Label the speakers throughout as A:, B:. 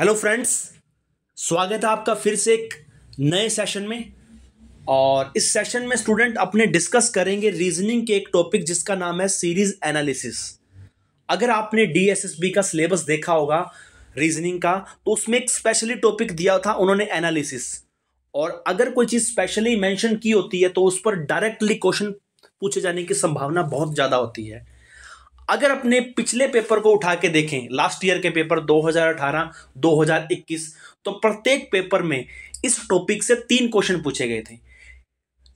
A: Hello friends स्वागत है आपका फिर से एक नए सेशन में और इस सेशन में स्टूडेंट अपने डिस्कस करेंगे रीजनिंग के एक टॉपिक जिसका नाम है सीरीज एनालिसिस अगर आपने डीएसएसबी का सिलेबस देखा होगा रीजनिंग का तो उसमें एक स्पेशली टॉपिक दिया था उन्होंने एनालिसिस और अगर कोई चीज़ स्पेशली मेंशन की होती है तो उस पर डायरेक्टली क्वेश्चन पूछे जाने की संभावना बहुत ज़्यादा होती है अगर अपने पिछले पेपर को उठा के देखें लास्ट ईयर के पेपर 2018 2021 तो प्रत्येक पेपर में इस टॉपिक से तीन क्वेश्चन पूछे गए थे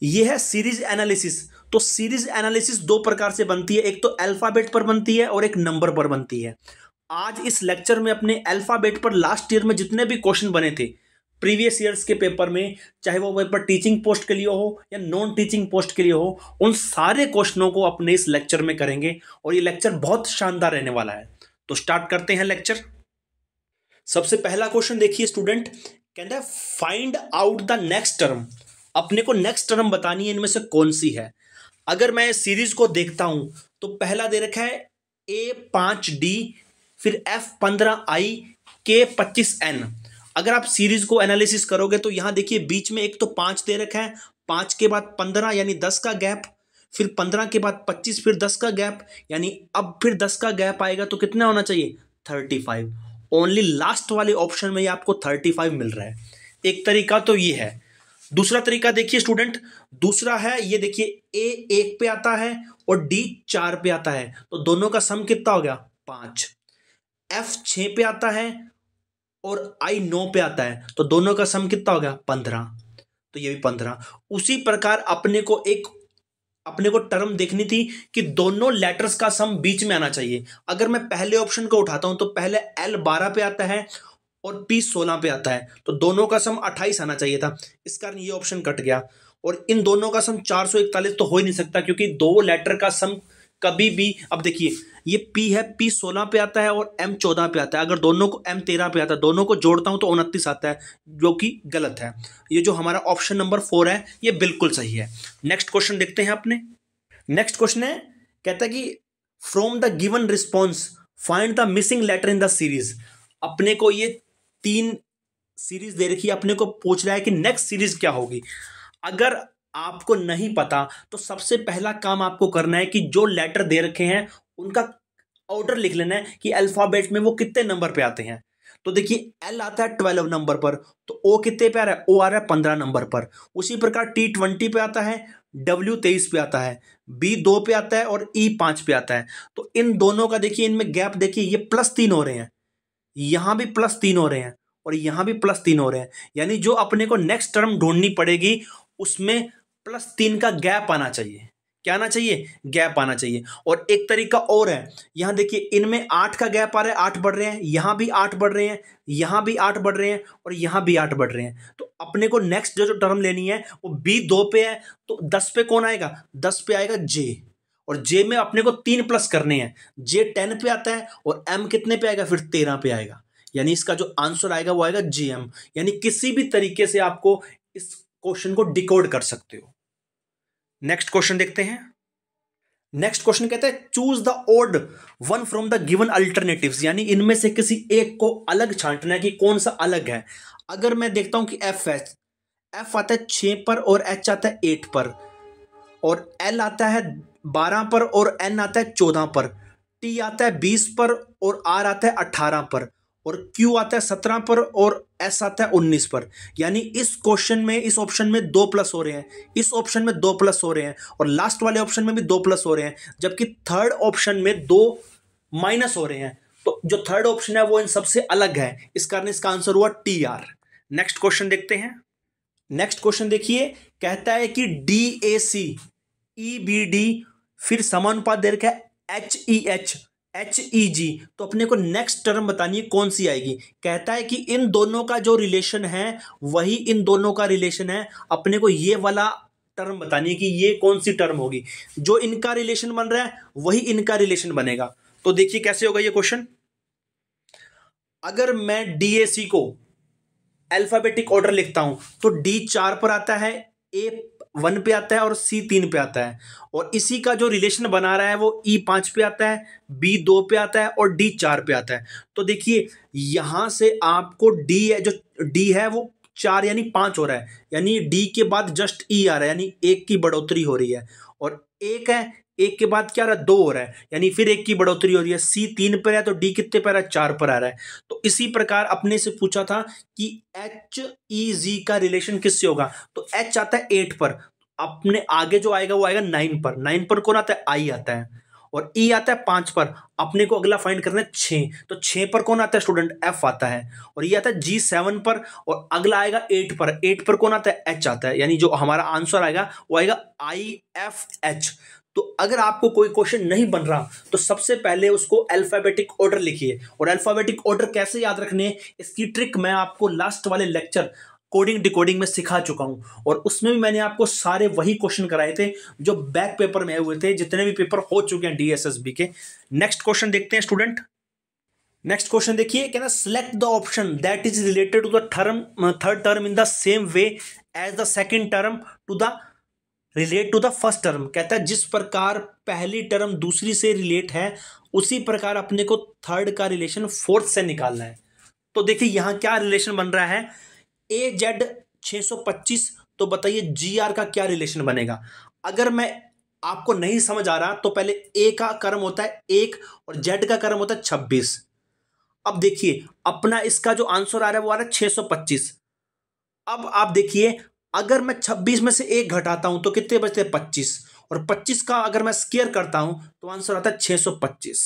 A: यह है सीरीज एनालिसिस तो सीरीज एनालिसिस दो प्रकार से बनती है एक तो अल्फाबेट पर बनती है और एक नंबर पर बनती है आज इस लेक्चर में अपने अल्फाबेट पर लास्ट ईयर में जितने भी क्वेश्चन बने थे प्रीवियस ईयर्स के पेपर में चाहे वो पेपर टीचिंग पोस्ट के लिए हो या नॉन टीचिंग पोस्ट के लिए हो उन सारे क्वेश्चनों को अपने इस लेक्चर में करेंगे और ये लेक्चर बहुत शानदार रहने वाला है तो स्टार्ट करते हैं लेक्चर सबसे पहला क्वेश्चन देखिए स्टूडेंट कहते हैं find out the next term अपने को नेक्स्ट टर्म बतानी है इनमें से कौन सी है अगर मैं सीरीज को देखता हूं तो पहला दे रखा है ए पांच डी फिर एफ पंद्रह आई के पच्चीस एन अगर आप सीरीज को एनालिसिस करोगे तो यहां देखिए बीच में एक तो पांच दे रखा है पांच के बाद पंद्रह यानी दस का गैप फिर पंद्रह के बाद पच्चीस फिर दस का गैप यानी अब फिर दस का गैप आएगा तो कितना होना चाहिए थर्टी फाइव ओनली लास्ट वाले ऑप्शन में ही आपको थर्टी फाइव मिल रहा है एक तरीका तो ये है दूसरा तरीका देखिए स्टूडेंट दूसरा है ये देखिए ए एक पे आता है और डी चार पे आता है तो दोनों का सम कितना हो गया पांच एफ छ पे आता है और आई नौ पे आता है तो दोनों का सम कितना हो गया पंद्रह तो ये भी पंद्रह उसी प्रकार अपने को एक अपने को टर्म देखनी थी कि दोनों लेटर्स का सम बीच में आना चाहिए अगर मैं पहले ऑप्शन को उठाता हूं तो पहले एल बारह पे आता है और पी सोलह पे आता है तो दोनों का सम अट्ठाईस आना चाहिए था इस कारण ये ऑप्शन कट गया और इन दोनों का सम चार सौ इकतालीस तो हो ही नहीं सकता क्योंकि दो लेटर का सम कभी भी अब देखिए ये P है P 16 पे आता है और एम चौदह पे आता है अगर दोनों को एम तेरह पे आता है दोनों को जोड़ता हूँ तो उनतीस आता है जो कि गलत है ये जो हमारा ऑप्शन नंबर फोर है ये बिल्कुल सही है नेक्स्ट क्वेश्चन देखते हैं अपने नेक्स्ट क्वेश्चन है कहता है कि from the given response find the missing letter in the series अपने को ये तीन सीरीज दे रखी है अपने को पूछ रहा है कि नेक्स्ट सीरीज क्या होगी अगर आपको नहीं पता तो सबसे पहला काम आपको करना है कि जो लेटर दे रखे हैं उनका ऑर्डर लिख लेना है कि अल्फ़ाबेट में वो कितने नंबर पे आते हैं तो देखिए एल आता है ट्वेल्व नंबर पर तो ओ कितने पे आ रहा है ओ आ रहा है पंद्रह नंबर पर उसी प्रकार टी ट्वेंटी पे आता है डब्ल्यू तेईस पे आता है बी दो पे आता है और ई e पाँच पे आता है तो इन दोनों का देखिए इनमें गैप देखिए ये प्लस तीन हो रहे हैं यहाँ भी प्लस तीन हो रहे हैं और यहाँ भी प्लस तीन हो रहे हैं यानी जो अपने को नेक्स्ट टर्म ढूंढनी पड़ेगी उसमें प्लस तीन का गैप आना चाहिए क्या आना चाहिए गैप आना चाहिए और एक तरीका और है यहाँ देखिए इनमें आठ का गैप आ रहा है आठ बढ़ रहे हैं यहाँ भी आठ बढ़ रहे हैं यहाँ भी आठ बढ़ रहे हैं और यहाँ भी आठ बढ़ रहे हैं तो अपने को नेक्स्ट जो जो टर्म लेनी है वो बी दो पे है तो दस पे कौन आएगा दस पे आएगा जे और जे में अपने को तीन प्लस करने हैं जे टेन पे आता है और एम कितने पे आएगा फिर तेरह पे आएगा यानी इसका जो आंसर आएगा वो आएगा जे एम यानी किसी भी तरीके से आपको इस क्वेश्चन को डिकोड कर सकते हो नेक्स्ट क्वेश्चन देखते हैं नेक्स्ट क्वेश्चन कहते हैं choose the odd one from the given alternatives यानी इनमें से किसी एक को अलग छांटना है कि कौन सा अलग है अगर मैं देखता हूं कि एफ एच एफ आता है छे पर और एच आता है एट पर और एल आता है बारह पर और एन आता है चौदह पर टी आता है बीस पर और आर आता है अट्ठारह पर और क्यू आता है सत्रह पर और एस आता है उन्नीस पर यानी इस क्वेश्चन में इस ऑप्शन में दो प्लस हो रहे हैं इस ऑप्शन में दो प्लस हो रहे हैं और लास्ट वाले ऑप्शन में भी दो प्लस हो रहे हैं जबकि थर्ड ऑप्शन में दो माइनस हो रहे हैं तो जो थर्ड ऑप्शन है वो इन सबसे अलग है इस कारण इसका आंसर हुआ टी आर नेक्स्ट क्वेश्चन देखते हैं नेक्स्ट क्वेश्चन देखिए कहता है कि D A C E B D फिर समानुपात दे रखा है H E H H E G तो अपने को नेक्स्ट टर्म बतानी है कौन सी आएगी कहता है कि इन दोनों का जो रिलेशन है वही इन दोनों का रिलेशन है अपने को ये वाला टर्म बतानी है कि ये कौन सी टर्म होगी जो इनका रिलेशन बन रहा है वही इनका रिलेशन बनेगा तो देखिए कैसे होगा ये क्वेश्चन अगर मैं सी को अल्फाबेटिक ऑर्डर लिखता हूं तो डी चार पर आता है ए वन पे आता है और सी तीन पे आता है और इसी का जो रिलेशन बना रहा है वो ई e पाँच पे आता है बी दो पे आता है और डी चार पे आता है तो देखिए यहाँ से आपको डी है जो डी है वो चार यानी पाँच हो रहा है यानी डी के बाद जस्ट ई e आ रहा है यानी एक की बढ़ोतरी हो रही है और एक है एक के बाद क्या रहा है दो हो रहा है यानी फिर एक की बढ़ोतरी हो रही है सी तीन पर है तो डी कितने पर है चार पर आ रहा है तो इसी प्रकार अपने से पूछा था कि एच ई जी का रिलेशन किससे होगा तो एच आता है एट पर अपने आगे जो आएगा वो आएगा नाइन पर नाइन पर कौन आता है आई आता है और ई e आता है पांच पर अपने को अगला फाइंड करना है छ तो छ पर कौन आता है स्टूडेंट एफ आता है और ये e आता है जी सेवन पर और अगला आएगा एट पर एट पर कौन आता है एच आता है यानी जो हमारा आंसर आएगा वो आएगा आई एफ एच तो अगर आपको कोई क्वेश्चन नहीं बन रहा तो सबसे पहले उसको अल्फ़ाबेटिक ऑर्डर लिखिए और अल्फ़ाबेटिक ऑर्डर कैसे याद रखने इसकी ट्रिक मैं आपको लास्ट वाले लेक्चर कोडिंग डिकोडिंग में सिखा चुका हूँ और उसमें भी मैंने आपको सारे वही क्वेश्चन कराए थे जो बैक पेपर में हुए थे जितने भी पेपर हो चुके हैं डीएसएसबी के नेक्स्ट क्वेश्चन देखते हैं स्टूडेंट नेक्स्ट क्वेश्चन देखिए कहना select the option that is related to the term third term in the same way as the second term to the relate to the first term कहता है जिस प्रकार पहली term दूसरी से रिलेट है उसी प्रकार अपने को थर्ड का रिलेशन फोर्थ से निकालना है तो देखिए यहाँ क्या रिलेशन बन रहा है ए जेड छः सौ पच्चीस तो बताइए जी आर का क्या रिलेशन बनेगा अगर मैं आपको नहीं समझ आ रहा तो पहले ए का कर्म होता है एक और जेड का कर्म होता है छब्बीस अब देखिए अपना इसका जो आंसर आ रहा है वो आ रहा है छः सौ पच्चीस अब आप देखिए अगर मैं छब्बीस में से एक घटाता हूं तो कितने बचते हैं पच्चीस और पच्चीस का अगर मैं स्केयर करता हूं तो आंसर आता है छः सौ पच्चीस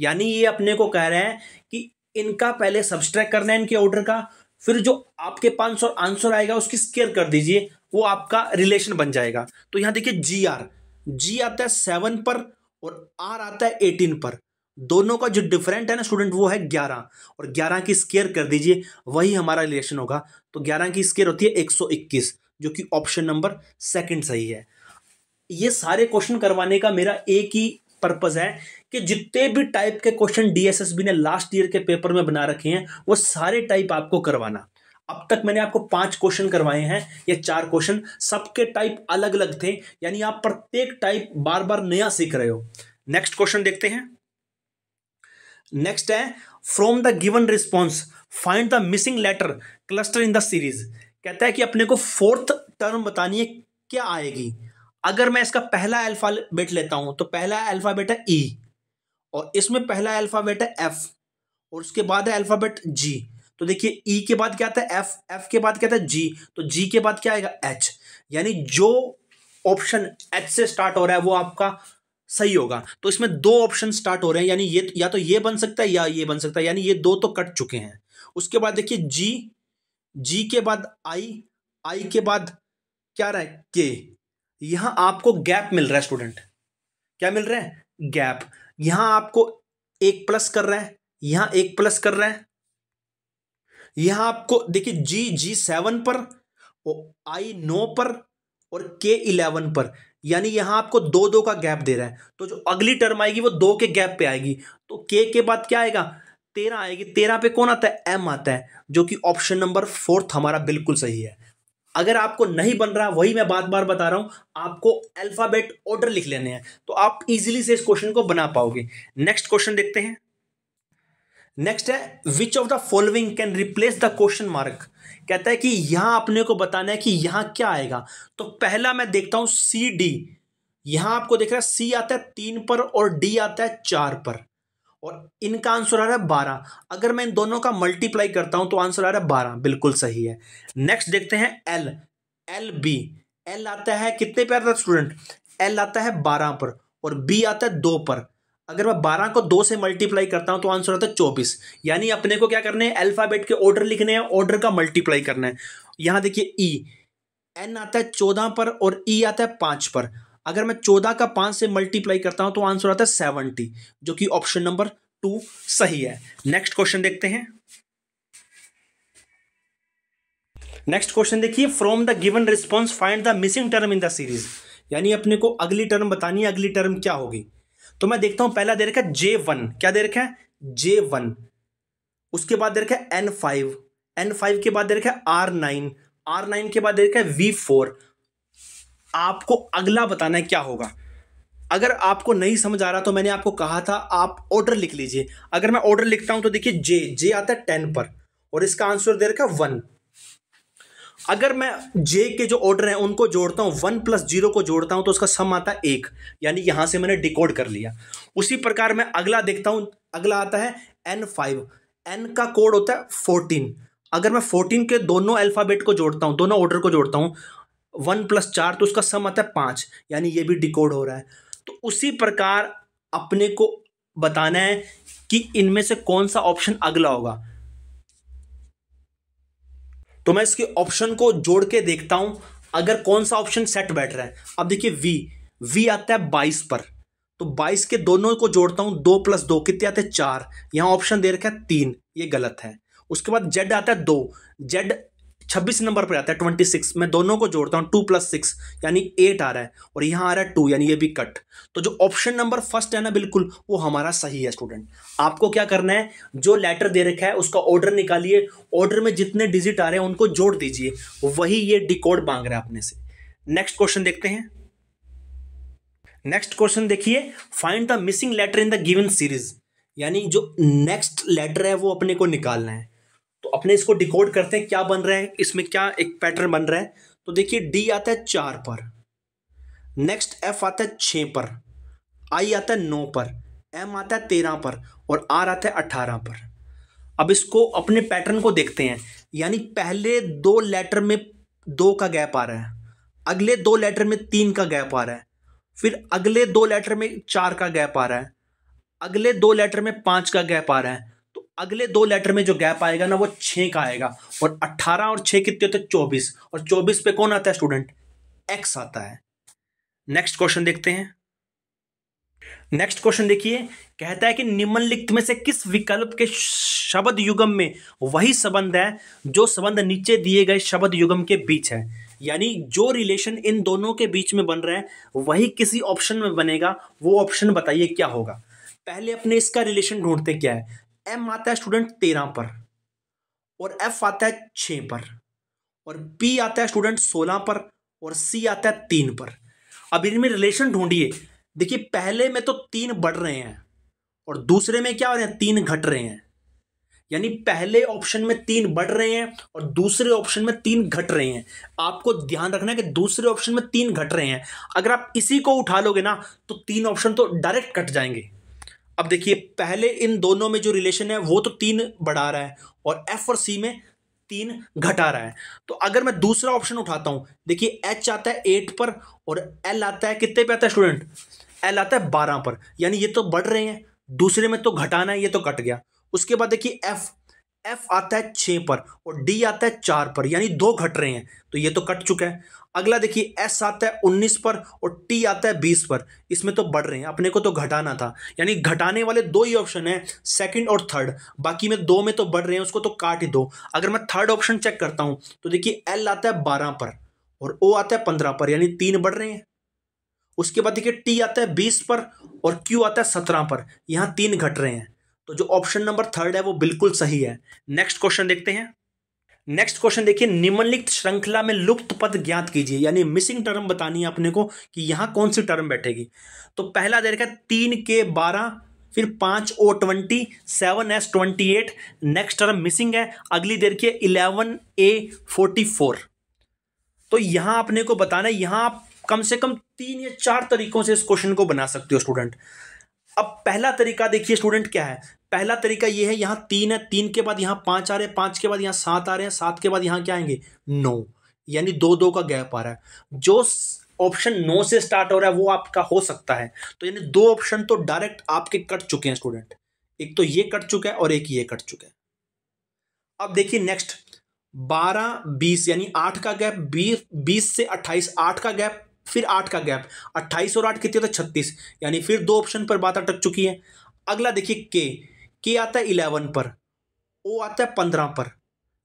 A: यानी ये अपने को कह रहे हैं कि इनका पहले सब्सट्रैक्ट करना है इनके ऑर्डर का फिर जो आपके सौ आंसर आएगा उसकी स्केयर कर दीजिए वो आपका रिलेशन बन जाएगा तो यहां देखिए जी आर जी आता है सेवन पर और आर आता है एटीन पर दोनों का जो डिफरेंट है ना स्टूडेंट वो है ग्यारह और ग्यारह की स्केयर कर दीजिए वही हमारा रिलेशन होगा तो ग्यारह की स्केयर होती है एक सौ इक्कीस जो कि ऑप्शन नंबर सेकंड सही है ये सारे क्वेश्चन करवाने का मेरा एक ही पर्पज़ है कि जितने भी टाइप के क्वेश्चन डीएसएसबी ने लास्ट ईयर के पेपर में बना रखे हैं वो सारे टाइप आपको करवाना अब तक मैंने आपको पांच क्वेश्चन करवाए हैं या चार क्वेश्चन सबके टाइप अलग अलग थे यानी आप प्रत्येक टाइप बार बार नया सीख रहे हो नेक्स्ट क्वेश्चन देखते हैं नेक्स्ट है from the given response find the missing letter cluster in the series कहता है कि अपने को फोर्थ टर्म बतानी है क्या आएगी अगर मैं इसका पहला अल्फ़ाबेट लेता हूं तो पहला अल्फ़ाबेट है ई e, और इसमें पहला अल्फ़ाबेट है एफ और उसके बाद है अल्फ़ाबेट जी तो देखिए ई e के बाद क्या आता है एफ एफ के बाद क्या आता है जी तो जी के बाद क्या आएगा एच यानी जो ऑप्शन एच से स्टार्ट हो रहा है वो आपका सही होगा तो इसमें दो ऑप्शन स्टार्ट हो रहे हैं यानी ये तो, या तो ये बन सकता है या ये बन सकता है यानी ये दो तो कट चुके हैं उसके बाद देखिए जी जी के बाद आई आई के बाद क्या रहा है के यहां आपको गैप मिल रहा है स्टूडेंट क्या मिल रहा है गैप यहां आपको एक प्लस कर रहा है यहां एक प्लस कर रहा है यहां आपको देखिए जी जी सेवन पर आई नौ पर और के इलेवन पर यानी यहाँ आपको दो दो का गैप दे रहा है तो जो अगली टर्म आएगी वो दो के गैप पे आएगी तो के के बाद क्या आएगा तेरह आएगी तेरह पे कौन आता है एम आता है जो कि ऑप्शन नंबर फोर्थ हमारा बिल्कुल सही है अगर आपको नहीं बन रहा वही मैं बार बार बता रहा हूँ आपको अल्फ़ाबेट ऑर्डर लिख लेने हैं तो आप इजिली से इस क्वेश्चन को बना पाओगे नेक्स्ट क्वेश्चन देखते हैं नेक्स्ट है which of the following can replace the question mark कहता है कि यहां अपने को बताना है कि यहां क्या आएगा तो पहला मैं देखता हूं सी डी यहां आपको देख रहा है सी आता है तीन पर और डी आता है चार पर और इनका आंसर आ रहा है बारह अगर मैं इन दोनों का मल्टीप्लाई करता हूं तो आंसर आ रहा है बारह बिल्कुल सही है नेक्स्ट देखते हैं एल एल बी एल आता है कितने पे आता है स्टूडेंट एल आता है बारह पर और बी आता है दो पर अगर मैं बारह को दो से मल्टीप्लाई करता हूं तो आंसर आता है चौबीस यानी अपने को क्या करने है अल्फ़ाबेट के ऑर्डर लिखने हैं ऑर्डर का मल्टीप्लाई करना है यहां देखिए ई e। एन आता है चौदह पर और ई e आता है पांच पर अगर मैं चौदह का पांच से मल्टीप्लाई करता हूं तो आंसर आता है सेवनटी जो कि ऑप्शन नंबर टू सही है नेक्स्ट क्वेश्चन देखते हैं नेक्स्ट क्वेश्चन देखिए from the given response find the missing term in the series यानी अपने को अगली टर्म बतानी है अगली टर्म क्या होगी तो मैं देखता हूं पहला दे रखा है जे वन क्या दे रखा है जे वन उसके बाद दे रखा है एन फाइव एन फाइव के बाद दे रखा है आर नाइन आर नाइन के बाद दे रखा है वी फोर आपको अगला बताना है क्या होगा अगर आपको नहीं समझ आ रहा तो मैंने आपको कहा था आप ऑर्डर लिख लीजिए अगर मैं ऑर्डर लिखता हूं तो देखिए जे जे आता है टेन पर और इसका आंसर दे रखा है वन अगर मैं जे के जो ऑर्डर हैं उनको जोड़ता हूँ वन प्लस जीरो को जोड़ता हूँ तो उसका सम आता है एक यानी यहाँ से मैंने डिकोड कर लिया उसी प्रकार मैं अगला देखता हूँ अगला आता है एन फाइव एन का कोड होता है फोर्टीन अगर मैं फोर्टीन के दोनों अल्फ़ाबेट को जोड़ता हूँ दोनों ऑर्डर को जोड़ता हूँ वन प्लस चार तो उसका सम आता है पाँच यानी ये भी डिकोड हो रहा है तो उसी प्रकार अपने को बताना है कि इनमें से कौन सा ऑप्शन अगला होगा तो मैं इसके ऑप्शन को जोड़ के देखता हूं अगर कौन सा ऑप्शन सेट बैठ रहा है अब देखिए वी वी आता है बाईस पर तो बाईस के दोनों को जोड़ता हूं दो प्लस दो कितने आते हैं चार यहां ऑप्शन दे रखा है तीन ये गलत है उसके बाद जेड आता है दो जेड छब्बीस नंबर पर आता है ट्वेंटी सिक्स मैं दोनों को जोड़ता हूँ टू प्लस सिक्स यानी एट आ रहा है और यहाँ आ रहा है टू यानी ये भी कट तो जो ऑप्शन नंबर फर्स्ट है ना बिल्कुल वो हमारा सही है स्टूडेंट आपको क्या करना है जो लेटर दे रखा है उसका ऑर्डर निकालिए ऑर्डर में जितने डिजिट आ रहे हैं उनको जोड़ दीजिए वही ये डिकोड मांग रहा है अपने से नेक्स्ट क्वेश्चन देखते हैं नेक्स्ट क्वेश्चन देखिए find the missing letter in the given series यानी जो नेक्स्ट लेटर है वो अपने को निकालना है तो अपने इसको डिकोड करते हैं क्या बन रहा है इसमें क्या एक पैटर्न बन रहा है तो देखिए डी आता है चार पर नेक्स्ट एफ आता है छ पर आई आता है नौ पर एम आता है तेरह पर और आर आता है अट्ठारह पर अब इसको अपने पैटर्न को देखते हैं यानी पहले दो लेटर में दो का गैप आ रहा है अगले दो लेटर में तीन का गैप आ रहा है फिर अगले दो लेटर में चार का गैप आ रहा है अगले दो लेटर में पाँच का गैप आ रहा है अगले दो लेटर में जो गैप आएगा ना वो छः का आएगा और अट्ठारह और छः कितने होते हैं चौबीस और चौबीस पे कौन आता है स्टूडेंट एक्स आता है नेक्स्ट क्वेश्चन देखते हैं नेक्स्ट क्वेश्चन देखिए कहता है कि निम्नलिखित में से किस विकल्प के शब्द युगम में वही संबंध है जो संबंध नीचे दिए गए शब्द युगम के बीच है यानी जो रिलेशन इन दोनों के बीच में बन रहा है वही किसी ऑप्शन में बनेगा वो ऑप्शन बताइए क्या होगा पहले अपने इसका रिलेशन ढूंढते क्या है एम आता है स्टूडेंट तेरह पर और एफ आता है छः पर और पी आता है स्टूडेंट सोलह पर और सी आता है तीन पर अब इनमें रिलेशन ढूंढिए देखिए पहले में तो तीन बढ़ रहे हैं और दूसरे में क्या हो रहे हैं तीन घट रहे हैं यानी पहले ऑप्शन में तीन बढ़ रहे हैं और दूसरे ऑप्शन में तीन घट रहे हैं आपको ध्यान रखना है कि दूसरे ऑप्शन में तीन घट रहे हैं अगर आप इसी को उठा लोगे ना तो तीन ऑप्शन तो डायरेक्ट कट जाएंगे अब देखिए पहले इन दोनों में जो रिलेशन है वो तो तीन बढ़ा रहा है और एफ और सी में तीन घटा रहा है तो अगर मैं दूसरा ऑप्शन उठाता हूँ देखिए एच आता है एट पर और एल आता है कितने पे आता है स्टूडेंट एल आता है बारह पर यानी ये तो बढ़ रहे हैं दूसरे में तो घटाना है ये तो कट गया उसके बाद देखिए एफ एफ आता है छः पर और डी आता है चार पर यानी दो घट रहे हैं तो ये तो कट चुका है अगला देखिए एस आता है उन्नीस पर और टी आता है बीस पर इसमें तो बढ़ रहे हैं अपने को तो घटाना था यानी घटाने वाले दो ही ऑप्शन हैं सेकंड और थर्ड बाकी में दो में तो बढ़ रहे हैं उसको तो काट ही दो अगर मैं थर्ड ऑप्शन चेक करता हूँ तो देखिए एल आता है बारह पर और ओ आता है पंद्रह पर यानी तीन बढ़ रहे हैं उसके बाद देखिए टी आता है बीस पर और क्यू आता है सत्रह पर यहाँ तीन घट रहे हैं तो जो ऑप्शन नंबर थर्ड है वो बिल्कुल सही है नेक्स्ट क्वेश्चन देखते हैं नेक्स्ट क्वेश्चन देखिए निम्नलिखित श्रृंखला में लुप्त पद ज्ञात कीजिए यानी मिसिंग टर्म बतानी है अपने को कि यहां कौन सी टर्म बैठेगी तो पहला दे रखा तीन के बारह फिर पांच O twenty seven S twenty eight next term missing है अगली दे रखिए इलेवन ए फोर्टी फोर तो यहां अपने को बताना है यहां आप कम से कम तीन या चार तरीकों से इस क्वेश्चन को बना सकते हो स्टूडेंट अब पहला तरीका देखिए स्टूडेंट क्या है पहला तरीका ये है यहाँ तीन है तीन के बाद यहाँ पाँच आ रहे हैं पाँच के बाद यहाँ सात आ रहे हैं सात के बाद यहाँ क्या आएंगे नौ यानी दो दो का गैप आ रहा है जो ऑप्शन नो से स्टार्ट हो रहा है वो आपका हो सकता है तो यानी दो ऑप्शन तो डायरेक्ट आपके कट चुके हैं स्टूडेंट एक तो ये कट चुका है और एक ये कट चुका है अब देखिए नेक्स्ट बारह बीस यानी आठ का गैप बीस बीस से अट्ठाईस आठ का गैप फिर आठ का गैप अट्ठाईस और आठ कितने होता है छत्तीस यानी फिर दो ऑप्शन पर बात अटक चुकी है अगला देखिए के के आता है इलेवन पर ओ आता है पंद्रह पर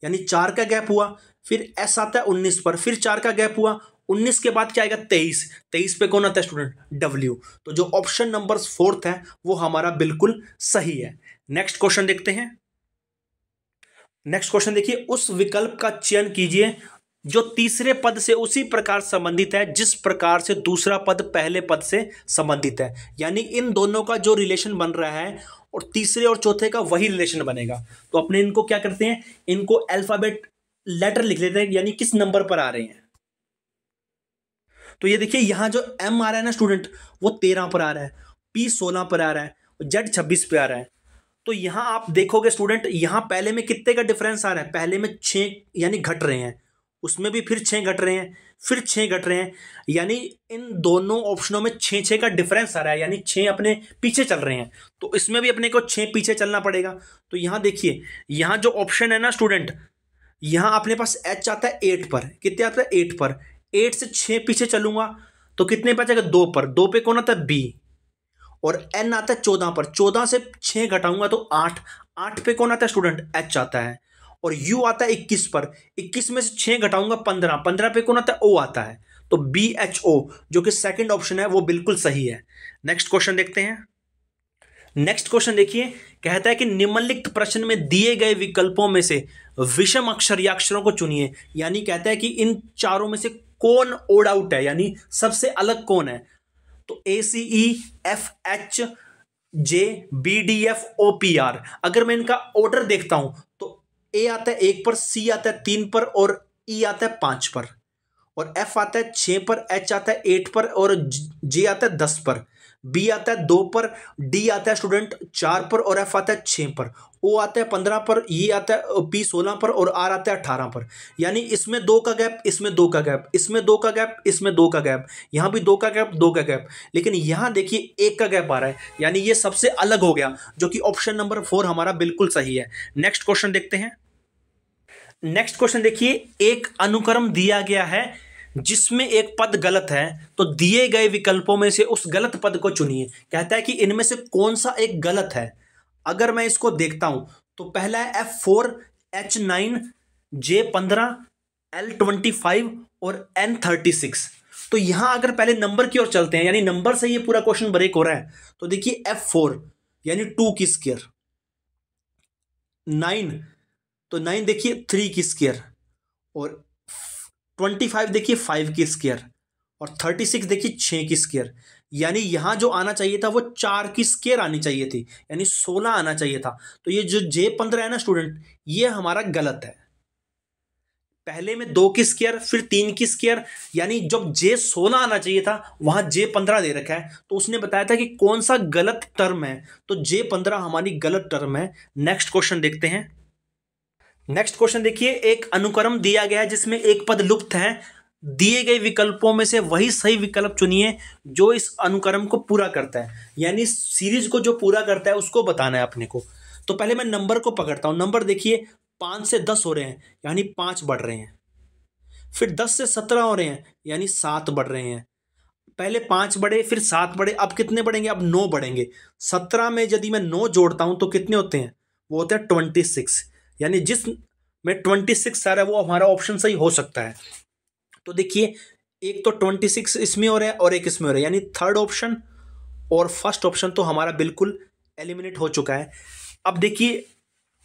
A: यानी चार का गैप हुआ फिर एस आता है उन्नीस पर फिर चार का गैप हुआ उन्नीस के बाद क्या आएगा तेईस तेईस पे कौन आता है स्टूडेंट डब्ल्यू तो जो ऑप्शन नंबर फोर्थ है वो हमारा बिल्कुल सही है नेक्स्ट क्वेश्चन देखते हैं नेक्स्ट क्वेश्चन देखिए उस विकल्प का चयन कीजिए जो तीसरे पद से उसी प्रकार संबंधित है जिस प्रकार से दूसरा पद पहले पद से संबंधित है यानी इन दोनों का जो रिलेशन बन रहा है और तीसरे और चौथे का वही रिलेशन बनेगा तो अपने इनको क्या करते हैं इनको अल्फाबेट लेटर लिख लेते हैं यानी किस नंबर पर आ रहे हैं तो ये देखिए यहां जो एम आ रहा है ना स्टूडेंट वो तेरह पर आ रहा है पी सोलह पर आ रहा है जेड छब्बीस पर आ रहा है तो यहां आप देखोगे स्टूडेंट यहां पहले में कितने का डिफरेंस आ रहा है पहले में छे यानी घट रहे हैं उसमें भी फिर छः घट रहे हैं फिर छः घट रहे हैं यानी इन दोनों ऑप्शनों में छः छः का डिफरेंस आ रहा है यानी छः अपने पीछे चल रहे हैं तो इसमें भी अपने को छः पीछे चलना पड़ेगा तो यहाँ देखिए यहाँ जो ऑप्शन है ना स्टूडेंट यहाँ अपने पास एच आता है एट पर कितने आता है एट पर एट से छः पीछे चलूंगा तो कितने पर जाएगा दो पर दो पे कौन आता है बी और एन आता है चौदह पर चौदह से छः घटाऊंगा तो आठ आठ पे कौन आता है स्टूडेंट एच आता है और यू आता है इक्कीस पर इक्कीस में से छह घटाऊंगा पंद्रह पंद्रह पे कौन आता है ओ आता है तो बी एच ओ जो कि सेकंड ऑप्शन है वो बिल्कुल सही है नेक्स्ट क्वेश्चन देखते हैं नेक्स्ट क्वेश्चन देखिए कहता है कि निम्नलिखित प्रश्न में दिए गए विकल्पों में से विषम अक्षर या अक्षरों को चुनिए यानी कहता है कि इन चारों में से कौन ओड आउट है यानी सबसे अलग कौन है तो A C E F H J B D F O P R अगर मैं इनका ऑर्डर देखता हूं ए आता है एक पर सी आता है तीन पर और ई e आता है पांच पर और एफ आता है छ पर एच आता है एट पर और जे आता है दस पर बी आता है दो पर डी आता है स्टूडेंट चार पर और एफ आता है छः पर ओ आता है पंद्रह पर ये आता है पी सोलह पर और आर आता है अठारह पर यानी इसमें दो का गैप इसमें दो का गैप इसमें दो का गैप इसमें दो का गैप यहाँ भी दो का गैप दो का गैप लेकिन यहाँ देखिए एक का गैप आ रहा है यानी ये सबसे अलग हो गया जो कि ऑप्शन नंबर फोर हमारा बिल्कुल सही है नेक्स्ट क्वेश्चन देखते हैं नेक्स्ट क्वेश्चन देखिए एक अनुक्रम दिया गया है जिसमें एक पद गलत है तो दिए गए विकल्पों में से उस गलत पद को चुनिए कहता है कि इनमें से कौन सा एक गलत है अगर मैं इसको देखता हूं तो पहला है F four H nine J पंद्रह एल ट्वेंटी फाइव और एन थर्टी सिक्स तो यहां अगर पहले नंबर की ओर चलते हैं यानी नंबर से ये पूरा क्वेश्चन ब्रेक हो रहा है तो देखिए एफ फोर यानी टू की स्केयर नाइन तो नाइन देखिए थ्री की स्केयर और ट्वेंटी फाइव देखिए फाइव की स्केयर और थर्टी सिक्स देखिए छः की स्केयर यानी यहाँ जो आना चाहिए था वो चार की स्केयर आनी चाहिए थी यानी सोलह आना चाहिए था तो ये जो जे पंद्रह है ना स्टूडेंट ये हमारा गलत है पहले में दो की स्केयर फिर तीन की स्केयर यानी जब जे सोलह आना चाहिए था वहां जे पंद्रह दे रखा है तो उसने बताया था कि कौन सा गलत टर्म है तो जे पंद्रह हमारी गलत टर्म है नेक्स्ट क्वेश्चन देखते हैं नेक्स्ट क्वेश्चन देखिए एक अनुक्रम दिया गया है जिसमें एक पद लुप्त है दिए गए विकल्पों में से वही सही विकल्प चुनिए जो इस अनुक्रम को पूरा करता है यानी सीरीज को जो पूरा करता है उसको बताना है अपने को तो पहले मैं नंबर को पकड़ता हूँ नंबर देखिए पांच से दस हो रहे हैं यानी पांच बढ़ रहे हैं फिर दस से सत्रह हो रहे हैं यानी सात बढ़ रहे हैं पहले पांच बढ़े फिर सात बढ़े अब कितने बढ़ेंगे अब नौ बढ़ेंगे सत्रह में यदि मैं नौ जोड़ता हूँ तो कितने होते हैं वो होते हैं ट्वेंटी सिक्स यानी जिस में ट्वेंटी सिक्स आ रहा है वो हमारा ऑप्शन सही हो सकता है तो देखिए एक तो ट्वेंटी सिक्स इसमें हो रहा है और एक इसमें हो रहा है यानी थर्ड ऑप्शन और फर्स्ट ऑप्शन तो हमारा बिल्कुल एलिमिनेट हो चुका है अब देखिए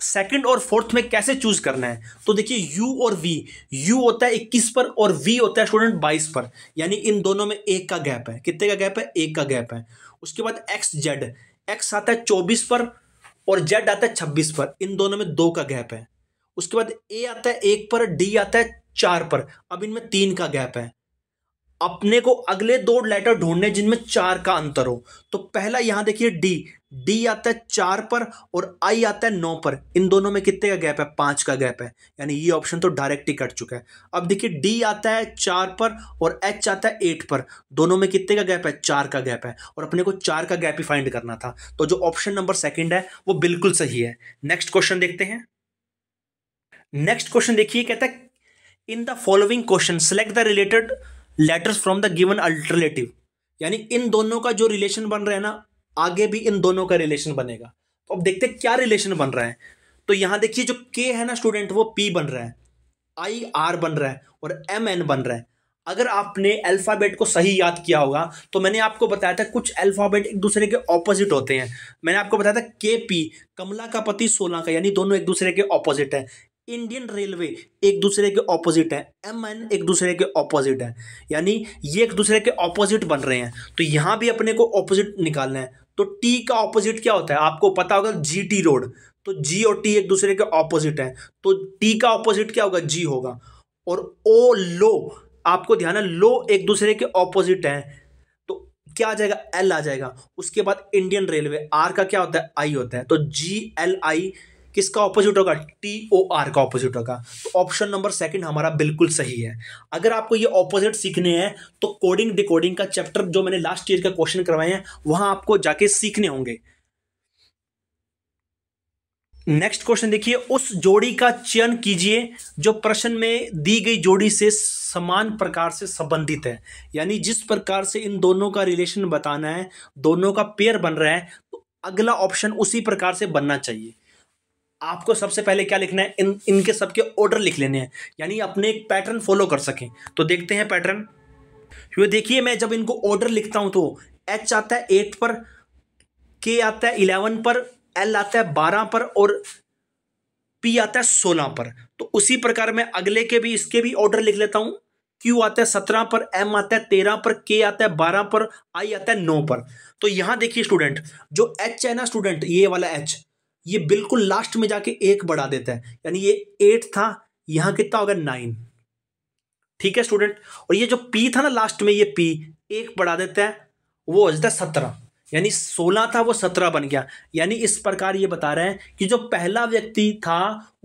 A: सेकंड और फोर्थ में कैसे चूज करना है तो देखिए यू और वी यू होता है इक्कीस पर और वी होता है स्टूडेंट बाईस पर यानी इन दोनों में एक का गैप है कितने का गैप है एक का गैप है उसके बाद एक्स जेड एक्स आता है चौबीस पर और जेड आता है छब्बीस पर इन दोनों में दो का गैप है उसके बाद ए आता है एक पर डी आता है चार पर अब इनमें तीन का गैप है अपने को अगले दो लेटर ढूंढने जिनमें चार का अंतर हो तो पहला यहां देखिए डी डी आता है चार पर और आई आता है नौ पर इन दोनों में कितने का गैप है पांच का गैप है यानी ये ऑप्शन तो डायरेक्ट ही कट चुका है अब देखिए डी आता है चार पर और एच आता है एट पर दोनों में कितने का गैप है चार का गैप है और अपने को चार का गैप ही फाइंड करना था तो जो ऑप्शन नंबर सेकेंड है वो बिल्कुल सही है नेक्स्ट क्वेश्चन देखते हैं नेक्स्ट क्वेश्चन देखिए कहता है in the following question select the related letters from the given alternative यानी इन दोनों का जो रिलेशन बन रहा है ना आगे भी इन दोनों का रिलेशन बनेगा तो अब देखते हैं क्या रिलेशन बन रहा है तो यहाँ देखिए जो के है ना स्टूडेंट वो पी बन रहा है आई आर बन रहा है और एम एन बन रहा है अगर आपने अल्फ़ाबेट को सही याद किया होगा तो मैंने आपको बताया था कुछ अल्फ़ाबेट एक दूसरे के ऑपोजिट होते हैं मैंने आपको बताया था के पी कमला का पति सोलह का यानी दोनों एक दूसरे के ऑपोजिट हैं इंडियन रेलवे एक दूसरे के ऑपोजिट है एम एन एक दूसरे के ऑपोजिट है यानी ये एक दूसरे के ऑपोजिट बन रहे हैं तो यहाँ भी अपने को ऑपोजिट निकालना है तो टी का ऑपोजिट क्या होता है आपको पता होगा जी टी रोड तो जी और टी एक दूसरे के ऑपोजिट है तो टी का ऑपोजिट क्या होगा जी होगा और ओ लो आपको ध्यान है लो एक दूसरे के ऑपोजिट है तो क्या आ जाएगा एल आ जाएगा उसके बाद इंडियन रेलवे आर का क्या होता है आई होता है तो जी एल आई किसका ऑपोजिट होगा टी ओ आर का ऑपोजिट होगा तो ऑप्शन नंबर सेकंड हमारा बिल्कुल सही है अगर आपको ये ऑपोजिट सीखने हैं तो कोडिंग डिकोडिंग का चैप्टर जो मैंने लास्ट ईयर का क्वेश्चन करवाए हैं वहां आपको जाके सीखने होंगे नेक्स्ट क्वेश्चन देखिए उस जोड़ी का चयन कीजिए जो प्रश्न में दी गई जोड़ी से समान प्रकार से संबंधित है यानी जिस प्रकार से इन दोनों का रिलेशन बताना है दोनों का पेयर बन रहा है तो अगला ऑप्शन उसी प्रकार से बनना चाहिए आपको सबसे पहले क्या लिखना है इन इनके सबके ऑर्डर लिख लेने हैं यानी अपने एक पैटर्न फॉलो कर सकें तो देखते हैं पैटर्न ये देखिए मैं जब इनको ऑर्डर लिखता हूँ तो एच आता है एट पर के आता है इलेवन पर एल आता है बारह पर और पी आता है सोलह पर तो उसी प्रकार मैं अगले के भी इसके भी ऑर्डर लिख लेता हूँ क्यू आता है सत्रह पर एम आता है तेरह पर के आता है बारह पर आई आता है नौ पर तो यहाँ देखिए स्टूडेंट जो एच है ना स्टूडेंट ये वाला एच ये बिल्कुल लास्ट में जाके एक बढ़ा देता है यानी ये एट था यहां कितना होगा नाइन ठीक है स्टूडेंट और ये जो पी था ना लास्ट में ये पी एक बढ़ा देता है वो हो जाता है सत्रह यानी सोलह था वो सत्रह बन गया यानी इस प्रकार ये बता रहे हैं कि जो पहला व्यक्ति था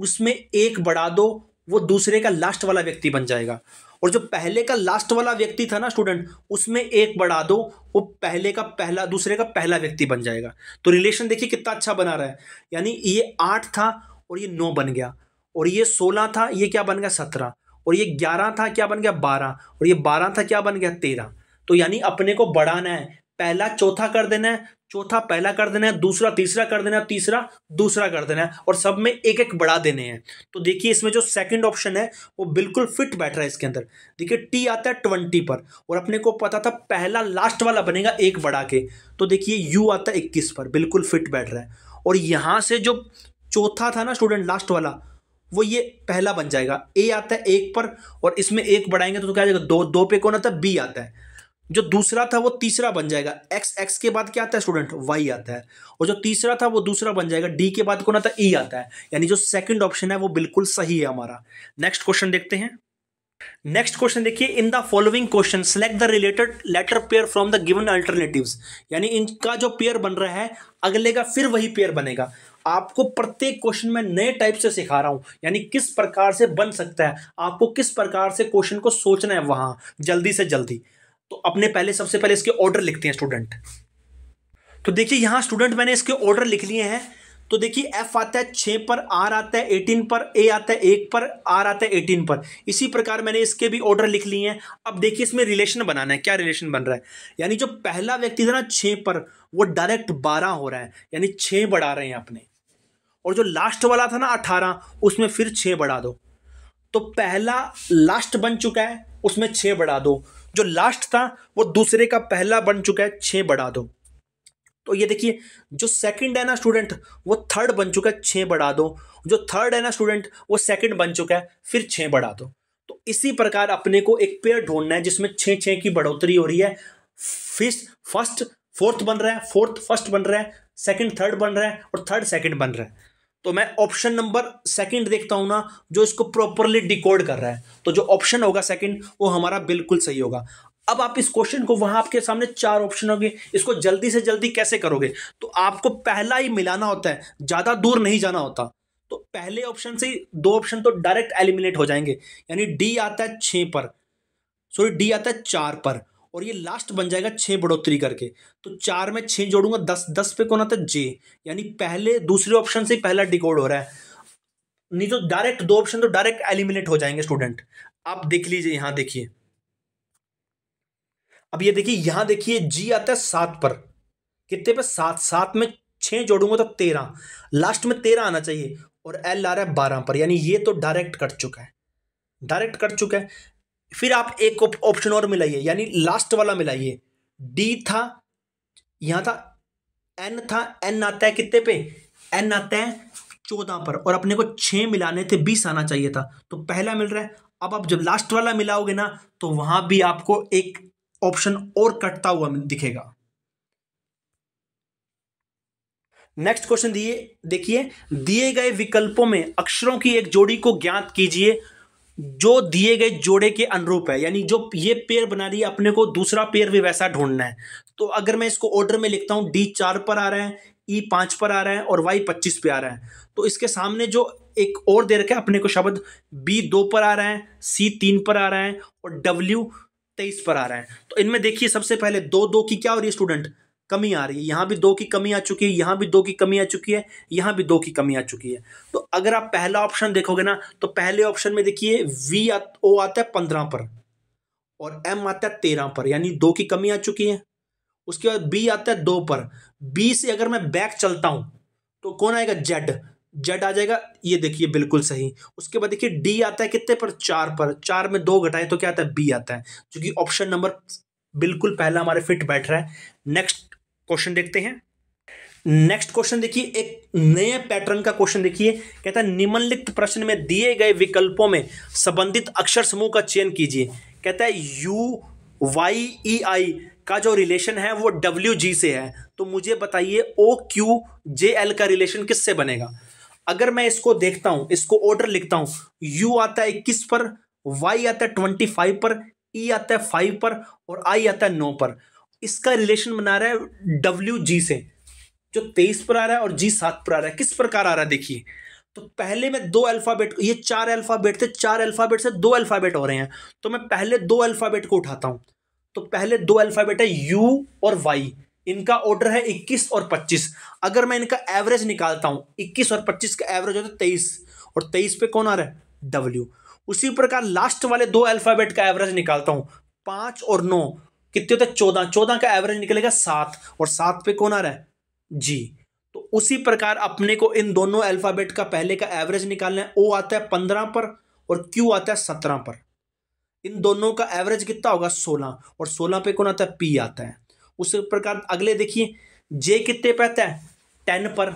A: उसमें एक बढ़ा दो वो दूसरे का लास्ट वाला व्यक्ति बन जाएगा और जो पहले का लास्ट वाला व्यक्ति था ना स्टूडेंट उसमें एक बढ़ा दो वो पहले का पहला दूसरे का पहला व्यक्ति बन जाएगा तो रिलेशन देखिए कितना अच्छा बना रहा है यानी ये आठ था और ये नौ बन गया और ये सोलह था ये क्या बन गया सत्रह और ये ग्यारह था क्या बन गया बारह और ये बारह था क्या बन गया तेरह तो यानी अपने को बढ़ाना है पहला चौथा कर देना है चौथा पहला कर देना है दूसरा तीसरा कर देना है तीसरा दूसरा कर देना है और सब में एक एक बढ़ा देने हैं तो देखिए इसमें जो सेकंड ऑप्शन है वो बिल्कुल फिट बैठ रहा है इसके अंदर देखिए टी आता है ट्वेंटी पर और अपने को पता था पहला लास्ट वाला बनेगा एक बढ़ा के तो देखिए यू आता है इक्कीस पर बिल्कुल फिट बैठ रहा है और यहाँ से जो चौथा था ना स्टूडेंट लास्ट वाला वो ये पहला बन जाएगा ए आता है एक पर और इसमें एक बढ़ाएंगे तो क्या जाएगा दो दो पे कौन आता है बी आता है जो दूसरा था वो तीसरा बन जाएगा एक्स एक्स के बाद क्या आता है स्टूडेंट वाई आता है और जो तीसरा था वो दूसरा बन जाएगा डी के बाद कौन आता है ई e आता है यानी जो सेकंड ऑप्शन है वो बिल्कुल सही है हमारा नेक्स्ट क्वेश्चन देखते हैं नेक्स्ट क्वेश्चन देखिए in the following question select the related letter pair from the given alternative यानी इनका जो पेयर बन रहा है अगले का फिर वही पेयर बनेगा आपको प्रत्येक क्वेश्चन में नए टाइप से सिखा रहा हूं यानी किस प्रकार से बन सकता है आपको किस प्रकार से क्वेश्चन को सोचना है वहां जल्दी से जल्दी तो अपने पहले सबसे पहले इसके ऑर्डर लिखते हैं स्टूडेंट तो देखिए यहां स्टूडेंट मैंने इसके ऑर्डर लिख लिए हैं तो देखिए एफ आता है छः पर आर आता है एटीन पर ए आता है एक पर आर आता है एटीन पर इसी प्रकार मैंने इसके भी ऑर्डर लिख लिए हैं अब देखिए इसमें रिलेशन बनाना है क्या रिलेशन बन रहा है यानी जो पहला व्यक्ति था ना छः पर वो डायरेक्ट बारह हो रहा है यानी छः बढ़ा रहे हैं अपने और जो लास्ट वाला था ना अठारह उसमें फिर छः बढ़ा दो तो पहला लास्ट बन चुका है उसमें छः बढ़ा दो जो लास्ट था वो दूसरे का पहला बन चुका है छः बढ़ा दो तो ये देखिए जो सेकंड है ना स्टूडेंट वो थर्ड बन चुका है छः बढ़ा दो जो थर्ड है ना स्टूडेंट वो सेकंड बन चुका है फिर छः बढ़ा दो तो इसी प्रकार अपने को एक पेयर ढूंढना है जिसमें छः छः की बढ़ोतरी हो रही है फिस्ट फर्स्ट फोर्थ बन रहा है फोर्थ फर्स्ट बन रहा है सेकंड थर्ड बन रहा है और थर्ड सेकंड बन रहा है तो मैं ऑप्शन नंबर सेकंड देखता हूं ना जो इसको प्रॉपरली डिकोड कर रहा है तो जो ऑप्शन होगा सेकंड वो हमारा बिल्कुल सही होगा अब आप इस क्वेश्चन को वहां आपके सामने चार ऑप्शन होंगे इसको जल्दी से जल्दी कैसे करोगे तो आपको पहला ही मिलाना होता है ज़्यादा दूर नहीं जाना होता तो पहले ऑप्शन से ही दो ऑप्शन तो डायरेक्ट एलिमिनेट हो जाएंगे यानी डी आता है छ पर सॉरी डी आता है चार पर और ये लास्ट बन जाएगा छः बढ़ोतरी करके तो चार में छः जोड़ूंगा दस दस पे कौन आता है जे यानी पहले दूसरे ऑप्शन से पहला डिकोड हो रहा है नहीं तो डायरेक्ट दो ऑप्शन तो डायरेक्ट एलिमिनेट हो जाएंगे स्टूडेंट आप देख लीजिए यहाँ देखिए अब ये देखिए यहाँ देखिए जी आता है सात पर कितने पे सात सात में छः जोड़ूंगा तो तेरह लास्ट में तेरह आना चाहिए और एल आ रहा है बारह पर यानी ये तो डायरेक्ट कट चुका है डायरेक्ट कट चुका है फिर आप एक ऑप्शन और मिलाइए यानी लास्ट वाला मिलाइए डी था यहां था एन था एन आता है कितने पे एन आता है चौदह पर और अपने को छ मिलाने थे बीस आना चाहिए था तो पहला मिल रहा है अब आप जब लास्ट वाला मिलाओगे ना तो वहां भी आपको एक ऑप्शन और कटता हुआ दिखेगा नेक्स्ट क्वेश्चन दिए देखिए दिए गए विकल्पों में अक्षरों की एक जोड़ी को ज्ञात कीजिए जो दिए गए जोड़े के अनुरूप है यानी जो ये पेयर बना रही है अपने को दूसरा पेयर भी वैसा ढूंढना है तो अगर मैं इसको ऑर्डर में लिखता हूँ डी चार पर आ रहा है ई e पाँच पर आ रहे हैं और वाई पच्चीस पे आ रहे हैं तो इसके सामने जो एक और दे रखे अपने को शब्द बी दो पर आ रहे हैं सी तीन पर आ रहा है और डब्ल्यू तेईस पर आ रहा है तो इनमें देखिए सबसे पहले दो दो की क्या हो रही है स्टूडेंट कमी आ रही है यहाँ भी दो की कमी आ चुकी है यहाँ भी दो की कमी आ चुकी है यहाँ भी दो की कमी आ चुकी है तो अगर आप पहला ऑप्शन देखोगे ना तो पहले ऑप्शन में देखिए वी आ, ओ आता है पंद्रह पर और एम आता है तेरह पर यानी दो की कमी आ चुकी है उसके बाद बी आता है दो पर बी से अगर मैं बैक चलता हूँ तो कौन आएगा जेड जेड आ जाएगा ये देखिए बिल्कुल सही उसके बाद देखिए डी आता है कितने पर चार पर चार में दो घटाएं तो क्या आता है बी आता है क्योंकि ऑप्शन नंबर बिल्कुल पहला हमारे फिट बैठ रहा है नेक्स्ट क्वेश्चन देखते हैं नेक्स्ट क्वेश्चन देखिए एक नए पैटर्न का क्वेश्चन देखिए कहता है निम्नलिखित प्रश्न में दिए गए विकल्पों में संबंधित अक्षर समूह का चयन कीजिए कहता है यू वाई ई आई का जो रिलेशन है वो डब्ल्यू जी से है तो मुझे बताइए ओ क्यू जे एल का रिलेशन किससे बनेगा अगर मैं इसको देखता हूं इसको ऑर्डर लिखता हूं यू आता है इक्कीस पर वाई आता है ट्वेंटी फाइव पर ई e आता है फाइव पर और आई आता है नौ पर इसका रिलेशन बना रहा है डब्ल्यू जी से जो तेईस पर आ रहा है और जी सात पर आ रहा है किस प्रकार आ रहा है देखिए तो पहले मैं दो अल्फ़ाबेट ये चार अल्फ़ाबेट थे चार अल्फ़ाबेट से दो अल्फ़ाबेट हो रहे हैं तो मैं पहले दो अल्फ़ाबेट को उठाता हूँ तो पहले दो अल्फ़ाबेट है यू और वाई इनका ऑर्डर है 21 और 25 अगर मैं इनका एवरेज निकालता हूँ 21 और 25 का एवरेज होता है तेईस और तेईस पे कौन आ रहा है डब्ल्यू उसी प्रकार लास्ट वाले दो अल्फ़ाबेट का एवरेज निकालता हूँ पाँच और नौ कितने होता है चौदह चौदह का एवरेज निकलेगा सात और सात पे कौन आ रहा है जी तो उसी प्रकार अपने को इन दोनों अल्फ़ाबेट का पहले का एवरेज निकालना है ओ आता है पंद्रह पर और क्यू आता है सत्रह पर इन दोनों का एवरेज कितना होगा सोलह और सोलह पे कौन आता है पी आता है उसी प्रकार अगले देखिए जे कितने पे आता है टेन पर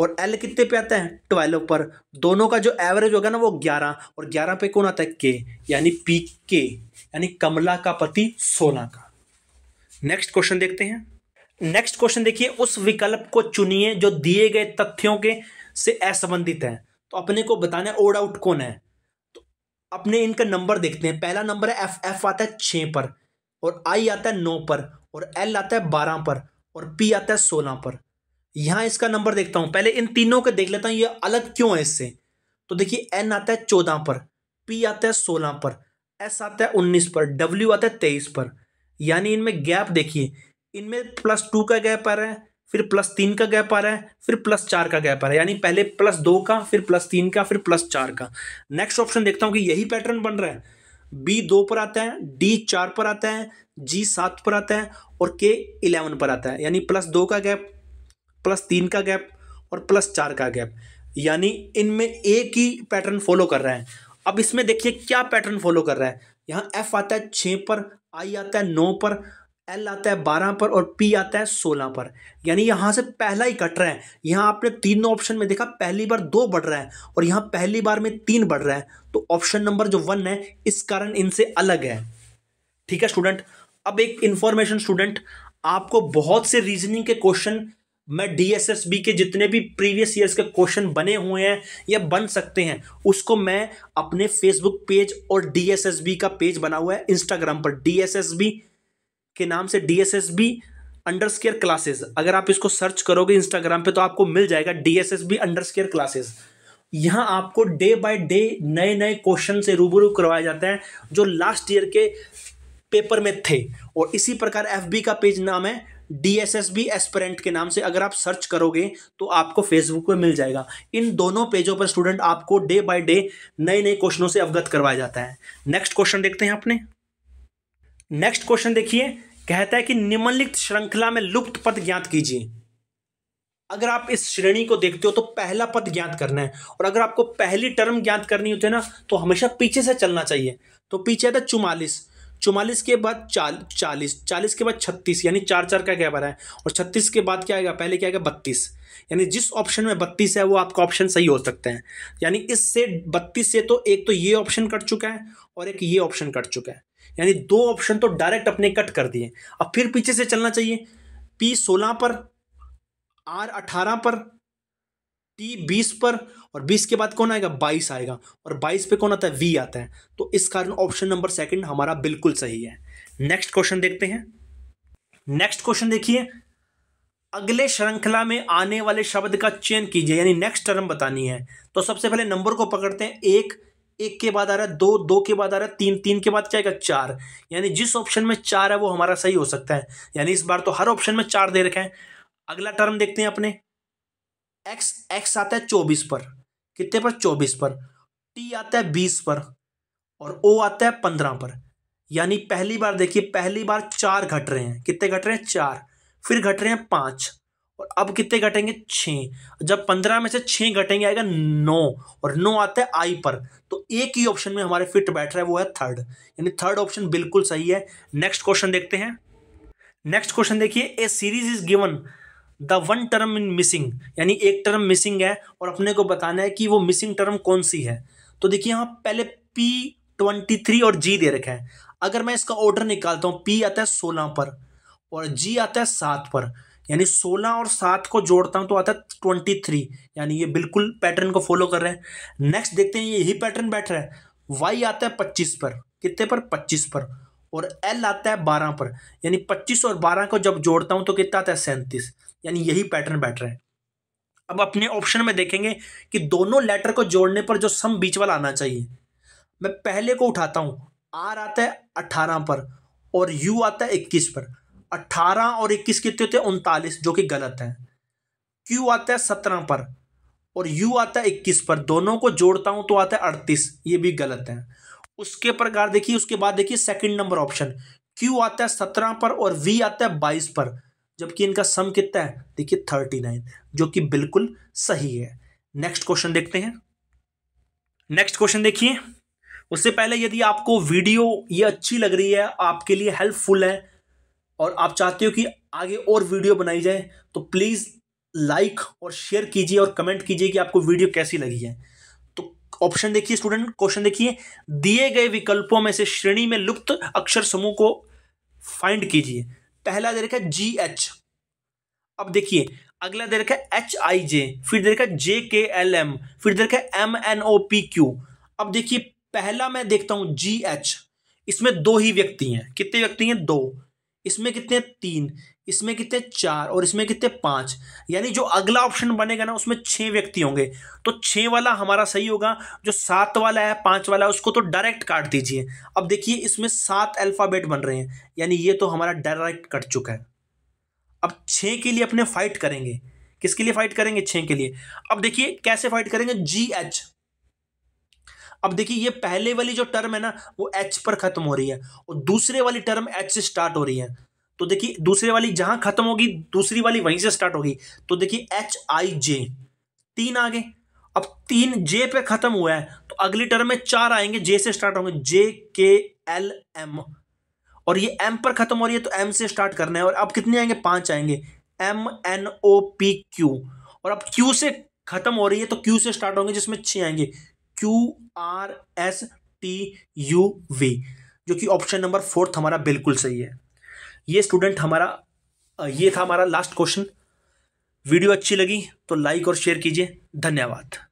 A: और एल कितने पे आता है ट्वेल्व पर दोनों का जो एवरेज होगा ना वो ग्यारह और ग्यारह पे कौन आता है के यानी पी के यानी कमला का पति सोलह का नेक्स्ट क्वेश्चन देखते हैं नेक्स्ट क्वेश्चन देखिए उस विकल्प को चुनिए जो दिए गए तथ्यों के से असंबंधित है तो अपने को बताना ओड आउट कौन है तो अपने इनका नंबर देखते हैं पहला नंबर है एफ एफ आता है छः पर और आई आता है नौ पर और एल आता है बारह पर और पी आता है सोलह पर यहाँ इसका नंबर देखता हूँ पहले इन तीनों के देख लेता हूँ ये अलग क्यों है इससे तो देखिए एन आता है चौदह पर पी आता है सोलह पर एस आता है उन्नीस पर डब्ल्यू आता है तेईस पर यानी इनमें गैप देखिए इनमें प्लस टू का गैप आ रहा है फिर प्लस तीन का गैप आ रहा है फिर प्लस चार का गैप आ रहा है यानी पहले प्लस दो का फिर प्लस तीन का फिर प्लस चार का नेक्स्ट ऑप्शन देखता हूँ कि यही पैटर्न बन रहा है बी दो पर आता है डी चार पर आता है जी सात पर आता है और के इलेवन पर आता है यानी प्लस दो का गैप प्लस तीन का गैप और प्लस चार का गैप यानी इनमें एक ही पैटर्न फॉलो कर रहा है अब इसमें देखिए क्या पैटर्न फॉलो कर रहा है यहाँ एफ आता है छः पर आई आता है नौ पर एल आता है बारह पर और पी आता है सोलह पर यानी यहाँ से पहला ही कट रहा है यहाँ आपने तीनों ऑप्शन में देखा पहली बार दो बढ़ रहा है और यहाँ पहली बार में तीन बढ़ रहा है तो ऑप्शन नंबर जो वन है इस कारण इनसे अलग है ठीक है स्टूडेंट अब एक इंफॉर्मेशन स्टूडेंट आपको बहुत से रीजनिंग के क्वेश्चन मैं डी के जितने भी प्रीवियस ईयर्स के क्वेश्चन बने हुए हैं या बन सकते हैं उसको मैं अपने फेसबुक पेज और डी का पेज बना हुआ है इंस्टाग्राम पर डी के नाम से डी अंडर स्केयर क्लासेस अगर आप इसको सर्च करोगे इंस्टाग्राम पे तो आपको मिल जाएगा डीएसएसबी स्केयर क्लासेस यहाँ आपको डे बाय डे नए नए क्वेश्चन से रूबरू करवाया जाता है जो लास्ट ईयर के पेपर में थे और इसी प्रकार एफ का पेज नाम है D S S B aspirant के नाम से अगर आप सर्च करोगे तो आपको फेसबुक पर मिल जाएगा इन दोनों पेजों पर स्टूडेंट आपको डे बाय डे नए नए क्वेश्चनों से अवगत करवाया जाता है नेक्स्ट क्वेश्चन देखते हैं आपने नेक्स्ट क्वेश्चन देखिए कहता है कि निम्नलिखित श्रृंखला में लुप्त पद ज्ञात कीजिए अगर आप इस श्रेणी को देखते हो तो पहला पद ज्ञात करना है और अगर आपको पहली टर्म ज्ञात करनी होती है ना तो हमेशा पीछे से चलना चाहिए तो पीछे था चुमालीस चौवालीस के बाद चाल चालीस चालीस के बाद छत्तीस यानी चार चार का क्या बना है और छत्तीस के बाद क्या आएगा पहले क्या आएगा बत्तीस यानी जिस ऑप्शन में बत्तीस है वो आपका ऑप्शन सही हो सकते हैं यानी इससे बत्तीस से तो एक तो ये ऑप्शन कट चुका है और एक ये ऑप्शन कट चुका है यानी दो ऑप्शन तो डायरेक्ट अपने कट कर दिए अब फिर पीछे से चलना चाहिए पी सोलह पर आर अठारह पर टी बीस पर और बीस के बाद कौन आएगा बाईस आएगा और बाईस पे कौन आता है वी आता है तो इस कारण ऑप्शन नंबर सेकंड हमारा बिल्कुल सही है नेक्स्ट क्वेश्चन देखते हैं नेक्स्ट क्वेश्चन देखिए अगले श्रृंखला में आने वाले शब्द का चयन कीजिए यानी नेक्स्ट टर्म बतानी है तो सबसे पहले नंबर को पकड़ते हैं एक एक के बाद आ रहा है दो दो के बाद आ रहा है तीन तीन के बाद क्या आएगा चार यानी जिस ऑप्शन में चार है वो हमारा सही हो सकता है यानी इस बार तो हर ऑप्शन में चार दे रखे हैं अगला टर्म देखते हैं अपने एक्स एक्स आता है चौबीस पर कितने पर चौबीस पर टी आता है बीस पर और ओ आता है पंद्रह पर यानी पहली बार देखिए पहली बार चार घट रहे हैं कितने घट रहे हैं चार फिर घट रहे हैं पाँच और अब कितने घटेंगे छः जब पंद्रह में से छः घटेंगे आएगा नौ और नौ आता है आई पर तो एक ही ऑप्शन में हमारे फिट बैठ रहा है वो है थर्ड यानी थर्ड ऑप्शन बिल्कुल सही है नेक्स्ट क्वेश्चन देखते हैं नेक्स्ट क्वेश्चन देखिए a series is given the one term in missing यानी एक टर्म मिसिंग है और अपने को बताना है कि वो मिसिंग टर्म कौन सी है तो देखिए यहाँ पहले पी ट्वेंटी थ्री और जी दे रखा है अगर मैं इसका ऑर्डर निकालता हूँ पी आता है सोलह पर और जी आता है सात पर यानी सोलह और सात को जोड़ता हूँ तो आता है ट्वेंटी थ्री यानी ये बिल्कुल पैटर्न को फॉलो कर रहे हैं नेक्स्ट देखते हैं यही पैटर्न बैठ रहा है वाई आता है पच्चीस पर कितने पर पच्चीस पर और एल आता है बारह पर यानी पच्चीस और बारह को जब जोड़ता हूँ तो कितना आता है सैंतीस यानी यही पैटर्न बैठ रहा है अब अपने ऑप्शन में देखेंगे कि दोनों लेटर को जोड़ने पर जो सम बीच वाला आना चाहिए मैं पहले को उठाता हूँ आर आता है अट्ठारह पर और यू आता है इक्कीस पर अट्ठारह और इक्कीस कितने होते हैं उनतालीस जो कि गलत है क्यू आता है सत्रह पर और यू आता है इक्कीस पर दोनों को जोड़ता हूँ तो आता है अड़तीस ये भी गलत है उसके प्रकार देखिए उसके बाद देखिए सेकंड नंबर ऑप्शन क्यू आता है सत्रह पर और वी आता है बाईस पर जबकि इनका सम कितना है देखिए थर्टी नाइन जो कि बिल्कुल सही है नेक्स्ट क्वेश्चन देखते हैं नेक्स्ट क्वेश्चन देखिए उससे पहले यदि आपको वीडियो ये अच्छी लग रही है आपके लिए हेल्पफुल है और आप चाहते हो कि आगे और वीडियो बनाई जाए तो प्लीज़ लाइक और शेयर कीजिए और कमेंट कीजिए कि आपको वीडियो कैसी लगी है तो ऑप्शन देखिए स्टूडेंट क्वेश्चन देखिए दिए गए विकल्पों में से श्रेणी में लुप्त अक्षर समूह को फाइंड कीजिए पहला दे रखा है जी एच अब देखिए अगला दे रखा है एच आई जे फिर दे रखा है जे के एल एम फिर दे रखा है M N O P Q अब देखिए पहला मैं देखता हूं जी एच इसमें दो ही व्यक्ति हैं कितने व्यक्ति हैं दो इसमें कितने तीन इसमें कितने चार और इसमें कितने पांच यानी जो अगला ऑप्शन बनेगा ना उसमें छह व्यक्ति होंगे तो छह वाला हमारा सही होगा जो सात वाला है पांच वाला है उसको तो डायरेक्ट काट दीजिए अब देखिए इसमें सात अल्फ़ाबेट बन रहे हैं यानी ये तो हमारा डायरेक्ट कट चुका है अब छः के लिए अपने फाइट करेंगे किसके लिए फाइट करेंगे छः के लिए अब देखिए कैसे फाइट करेंगे जी एच अब देखिए ये पहले वाली जो टर्म है ना वो एच पर खत्म हो रही है और दूसरे वाली टर्म एच से स्टार्ट हो रही है तो देखिए दूसरे वाली जहां खत्म होगी दूसरी वाली वहीं से स्टार्ट होगी तो देखिए एच आई जे तीन आ गए अब तीन जे पे खत्म हुआ है तो अगली टर्म में चार आएंगे जे से स्टार्ट होंगे जे के एल एम और ये एम पर खत्म हो रही है तो एम से स्टार्ट करना है और अब कितने आएंगे पांच आएंगे M N O P Q और अब क्यू से खत्म हो रही है तो क्यू से स्टार्ट होंगे जिसमें छह आएंगे Q R S T U V जो कि ऑप्शन नंबर फोर्थ हमारा बिल्कुल सही है ये स्टूडेंट हमारा ये था हमारा लास्ट क्वेश्चन वीडियो अच्छी लगी तो लाइक और शेयर कीजिए धन्यवाद